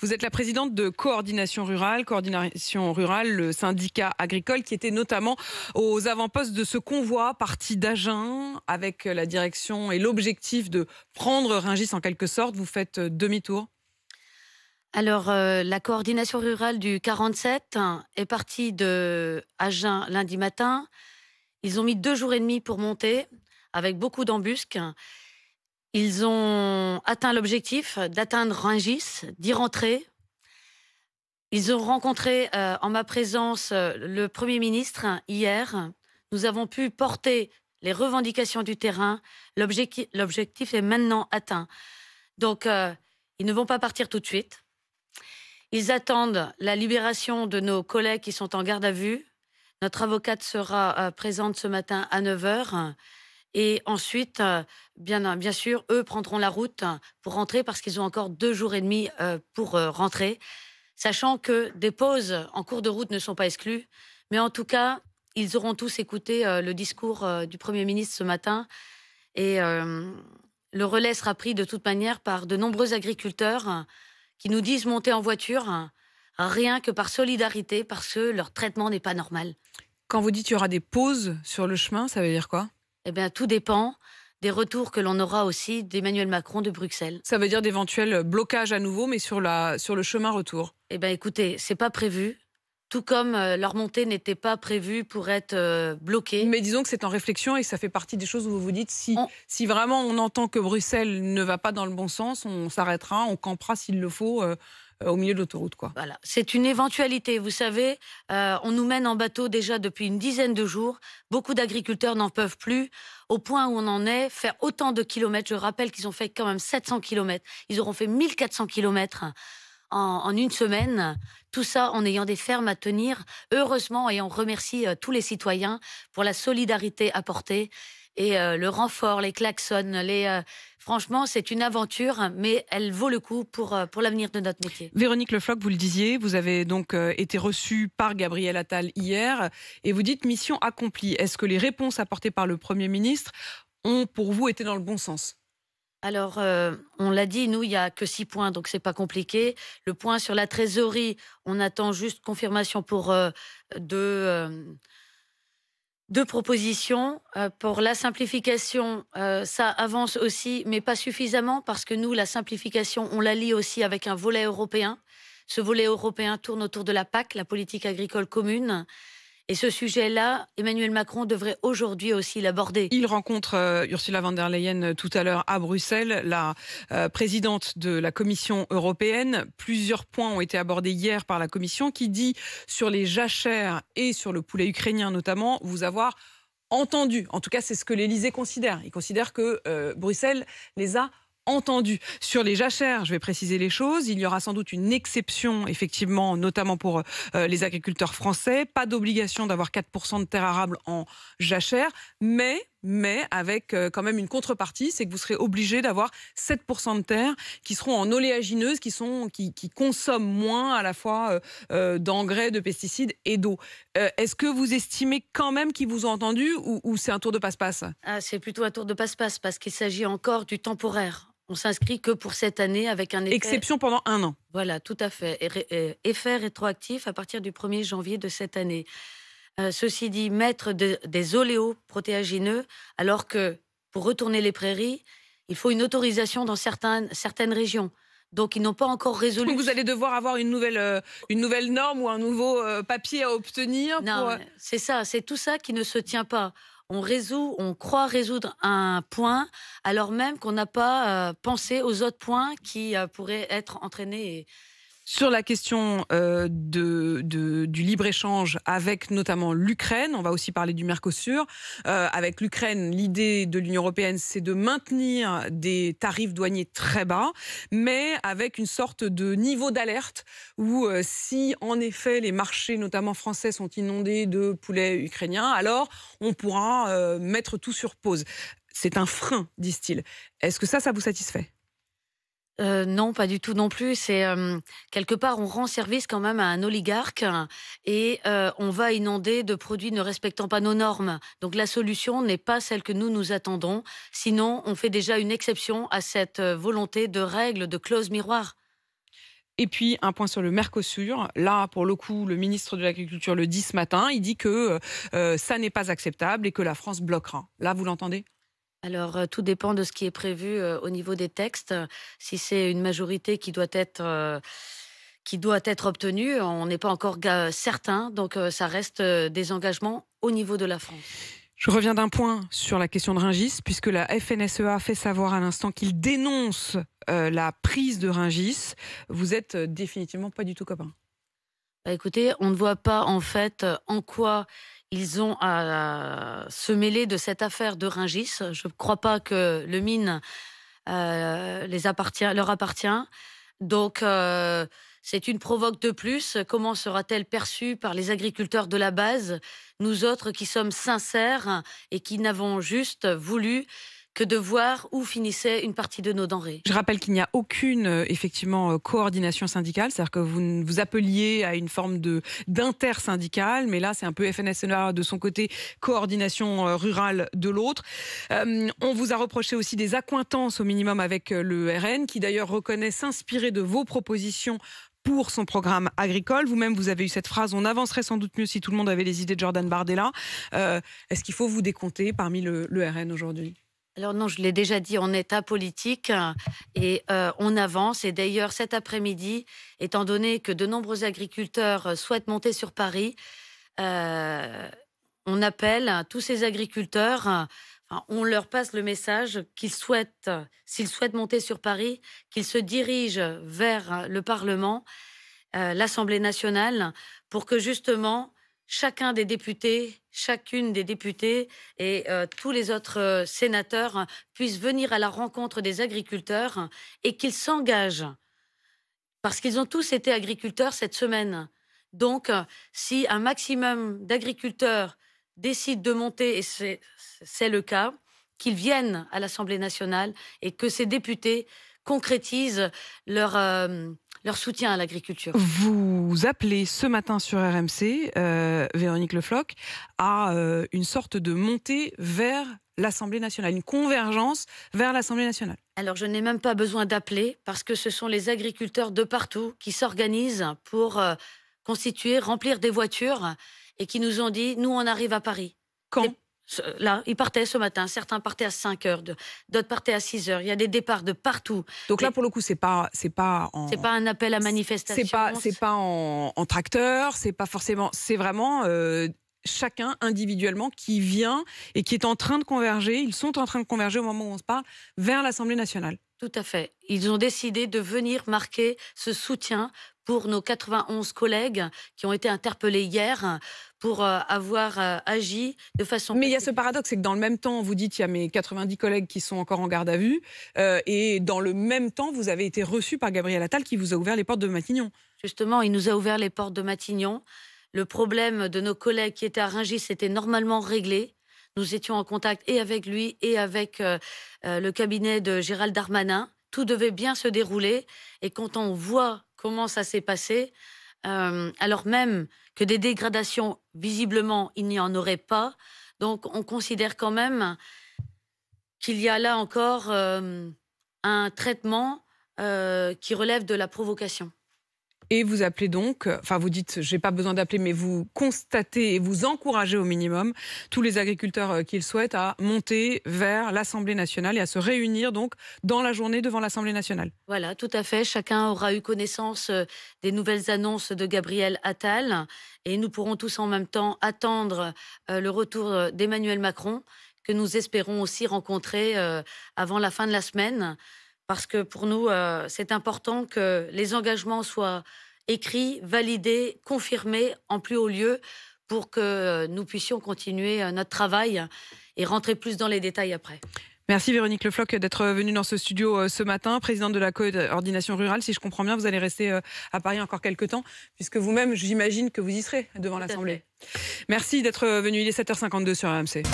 Vous êtes la présidente de Coordination Rurale, Coordination Rurale, le syndicat agricole qui était notamment aux avant-postes de ce convoi parti d'Agen avec la direction et l'objectif de prendre Ringis en quelque sorte. Vous faites euh, demi-tour alors, euh, la coordination rurale du 47 hein, est partie de Agen lundi matin. Ils ont mis deux jours et demi pour monter, avec beaucoup d'embusques. Ils ont atteint l'objectif d'atteindre Rungis, d'y rentrer. Ils ont rencontré euh, en ma présence euh, le Premier ministre hier. Nous avons pu porter les revendications du terrain. L'objectif est maintenant atteint. Donc, euh, ils ne vont pas partir tout de suite. Ils attendent la libération de nos collègues qui sont en garde à vue. Notre avocate sera présente ce matin à 9 h et ensuite, euh, bien, euh, bien sûr, eux prendront la route hein, pour rentrer parce qu'ils ont encore deux jours et demi euh, pour rentrer, sachant que des pauses en cours de route ne sont pas exclues. Mais en tout cas, ils auront tous écouté le discours du Premier ministre ce matin. Et le relais sera pris de toute manière par de nombreux agriculteurs hein, qui nous disent monter en voiture, hein, rien que par solidarité, parce que leur traitement n'est pas normal. Quand vous dites qu'il y aura des pauses sur le chemin, ça veut dire quoi eh bien, tout dépend des retours que l'on aura aussi d'Emmanuel Macron de Bruxelles. Ça veut dire d'éventuels euh, blocages à nouveau, mais sur, la, sur le chemin retour Eh bien, écoutez, c'est pas prévu. Tout comme euh, leur montée n'était pas prévue pour être euh, bloquée. Mais disons que c'est en réflexion et ça fait partie des choses où vous vous dites si, si vraiment on entend que Bruxelles ne va pas dans le bon sens, on s'arrêtera, on campera s'il le faut. Euh, au milieu de l'autoroute. Voilà, c'est une éventualité. Vous savez, euh, on nous mène en bateau déjà depuis une dizaine de jours. Beaucoup d'agriculteurs n'en peuvent plus. Au point où on en est, faire autant de kilomètres, je rappelle qu'ils ont fait quand même 700 kilomètres. Ils auront fait 1400 kilomètres. En, une semaine. Tout ça en ayant des fermes à tenir. Heureusement, et on remercie euh, tous les citoyens pour la solidarité apportée et euh, le renfort, les klaxons, les euh, franchement, c'est une aventure, mais elle vaut le coup pour euh, pour l'avenir de notre métier. Véronique Lefloc, vous le disiez, vous avez donc été reçue par Gabriel Attal hier et vous dites mission accomplie. Est-ce que les réponses apportées par le Premier ministre ont pour vous été dans le bon sens alors, on l'a dit, nous, il n'y a que six points, donc c'est pas compliqué. Le point sur la trésorerie, on attend juste confirmation pour deux… de, deux propositions. Euh, pour la simplification, euh, ça avance aussi, mais pas suffisamment, parce que nous, la simplification, on la lie aussi avec un volet européen. Ce volet européen tourne autour de la PAC, la politique agricole commune. Et ce sujet-là, Emmanuel Macron devrait aujourd'hui aussi l'aborder. Il rencontre euh, Ursula von der Leyen euh, tout à l'heure à Bruxelles, la euh, présidente de la Commission européenne. Plusieurs points ont été abordés hier par la Commission qui dit sur les jachères et sur le poulet ukrainien notamment, vous avoir entendu. En tout cas, c'est ce que l'Élysée considère. Il considère que Bruxelles les a entendu. Sur les jachères, je vais préciser les choses. Il y aura sans doute une exception, effectivement, notamment pour euh, les agriculteurs français. Pas d'obligation d'avoir 4% de terres arables en jachère, mais mais avec euh, quand même une contrepartie, c'est que vous serez obligé d'avoir 7% de terres qui seront en oléagineuses, qui, sont, qui, consomment moins à la fois euh, d'engrais, de pesticides et d'eau. Est-ce que vous estimez quand même qu'ils vous ont entendu ou, c'est un tour de passe-passe ah, C'est plutôt un tour de passe-passe parce qu'il s'agit encore du temporaire on s'inscrit que pour cette année avec un effet... Exception pendant un an. Voilà, tout à fait. Effet rétroactif à partir du 1er janvier de cette année. Euh, ceci dit, mettre des oléoprotéagineux, alors que pour retourner les prairies, il faut une autorisation dans certaines, certaines régions. Donc ils n'ont pas encore résolu. Donc vous allez devoir avoir une nouvelle, euh, une nouvelle norme ou un nouveau euh, papier à obtenir. Non, c'est ça, c'est tout ça qui ne se tient pas on on croit résoudre un point alors même qu'on n'a pas euh, pensé aux autres points qui euh, pourraient être entraînés. Sur la question euh, du libre-échange avec notamment l'Ukraine, on va aussi parler du Mercosur. Euh, avec l'Ukraine, l'idée de l'Union européenne, c'est de maintenir des tarifs douaniers très bas, mais avec une sorte de niveau d'alerte où euh, si en effet les marchés, notamment français, sont inondés de poulets ukrainiens, alors on pourra mettre tout sur pause. C'est un frein, disent-ils. Est-ce que ça, ça vous satisfait euh, non, pas du tout non plus. C'est euh, quelque part on rend service quand même à un oligarque et euh, on va inonder de produits ne respectant pas nos normes. Donc la solution n'est pas celle que nous nous attendons. Sinon, on fait déjà une exception à cette volonté de règles, de clause miroir. Et puis un point sur le Mercosur. Là, pour le coup, le ministre de l'Agriculture le dit ce matin. Il dit que ça n'est pas acceptable et que la France bloquera. Là, vous l'entendez alors, euh, tout dépend de ce qui est prévu euh, au niveau des textes. Si c'est une majorité qui doit être euh, qui doit être obtenue, On n'est pas encore certain, donc ça reste des engagements au niveau de la France. Je reviens d'un point sur la question de Ringis, puisque la FNSEA fait savoir à l'instant qu'il dénonce la prise de Ringis. Vous êtes définitivement pas du tout copain. Bah écoutez, on ne voit pas en fait en quoi ils ont à se mêler de cette affaire de Ringis. Je ne crois pas que le mine euh, leur appartient. Donc, euh, c'est une provoque de plus. Comment sera-t-elle perçue par les agriculteurs de la base, nous autres qui sommes sincères et qui n'avons juste voulu que de voir où finissait une partie de nos denrées. Je rappelle qu'il n'y a aucune euh, effectivement euh, coordination syndicale, c'est-à-dire que vous vous appeliez à une forme de d'intersyndicale, mais là c'est un peu là de son côté, coordination euh, rurale de l'autre. on vous a reproché aussi des accointances au minimum avec le RN, qui d'ailleurs reconnaît s'inspirer de vos propositions pour son programme agricole. Vous-même, vous avez eu cette phrase on avancerait sans doute mieux si tout le monde avait les idées de Jordan Bardella. Est-ce qu'il faut vous décompter parmi le, le RN aujourd'hui alors non, je l'ai déjà dit, on est apolitique hein, et euh, on avance. Et d'ailleurs, cet après-midi, étant donné que de nombreux agriculteurs euh, souhaitent monter sur Paris, euh, on appelle hein, tous ces agriculteurs, hein, on leur passe le message qu'ils souhaitent, s'ils souhaitent monter sur Paris, qu'ils se dirigent vers le Parlement, l'Assemblée nationale, pour que justement chacun des députés, chacune des députées et euh, tous les autres euh, sénateurs puissent venir à la rencontre des agriculteurs et qu'ils s'engagent. Parce qu'ils ont tous été agriculteurs cette semaine. Donc, si un maximum d'agriculteurs décident de monter, et c'est le cas, qu'ils viennent à l'Assemblée nationale et que ces députés concrétisent leur, euh, leur soutien à l'agriculture. Vous appelez ce matin sur RMC, euh, Véronique Leflocq, à euh, une sorte de montée vers l'Assemblée nationale, une convergence vers l'Assemblée nationale. Alors je n'ai même pas besoin d'appeler parce que ce sont les agriculteurs de partout qui s'organisent pour euh, constituer, remplir des voitures et qui nous ont dit, nous on arrive à Paris. Quand Là, ils partaient ce matin. Certains partaient à 5 heures, d'autres partaient à 6 heures. Il y a des départs de partout. Donc là, pour le coup, c'est pas, c'est pas en... C'est pas un appel à manifestation. C'est pas, c'est pas en, tracteur. C'est pas forcément. C'est vraiment. Euh, chacun individuellement qui vient et qui est en train de converger, ils sont en train de converger au moment où on se parle, vers l'Assemblée nationale. Tout à fait. Ils ont décidé de venir marquer ce soutien pour nos 91 collègues qui ont été interpellés hier pour euh, avoir euh, agi de façon... Mais il y a ce paradoxe, c'est que dans le même temps, vous dites, il y a mes 90 collègues qui sont encore en garde à vue, euh, et dans le même temps, vous avez été reçu par Gabriel Attal qui vous a ouvert les portes de Matignon. Justement, il nous a ouvert les portes de Matignon. Le problème de nos collègues qui étaient à Rungis était normalement réglé. Nous étions en contact et avec lui et avec le cabinet de Gérald Darmanin tout devait bien se dérouler. Et quand on voit comment ça s'est passé, euh, alors même que des dégradations, visiblement, il n'y en aurait pas, donc on considère quand même qu'il y a là encore euh, un traitement euh, qui relève de la provocation. Et vous appelez donc, euh, enfin vous dites, j'ai pas besoin d'appeler, mais vous constatez et vous encouragez au minimum tous les agriculteurs euh, qu'ils souhaitent à monter vers l'Assemblée nationale et à se réunir donc dans la journée devant l'Assemblée nationale. Voilà, tout à fait. Chacun aura eu connaissance euh, des nouvelles annonces de Gabriel Attal et nous pourrons tous en même temps attendre le retour d'Emmanuel Macron que nous espérons aussi rencontrer avant la fin de la semaine parce que pour nous, euh, c'est important que les engagements soient écrits, validés, confirmés en plus haut lieu pour que euh, nous puissions continuer euh, notre travail et rentrer plus dans les détails après. Merci Véronique Lefloc d'être venue dans ce studio ce matin, présidente de la coordination rurale. Si je comprends bien, vous allez rester à Paris encore quelques temps, puisque vous-même, j'imagine que vous y serez devant l'Assemblée. Merci d'être venue. Il est 7h52 sur AMC.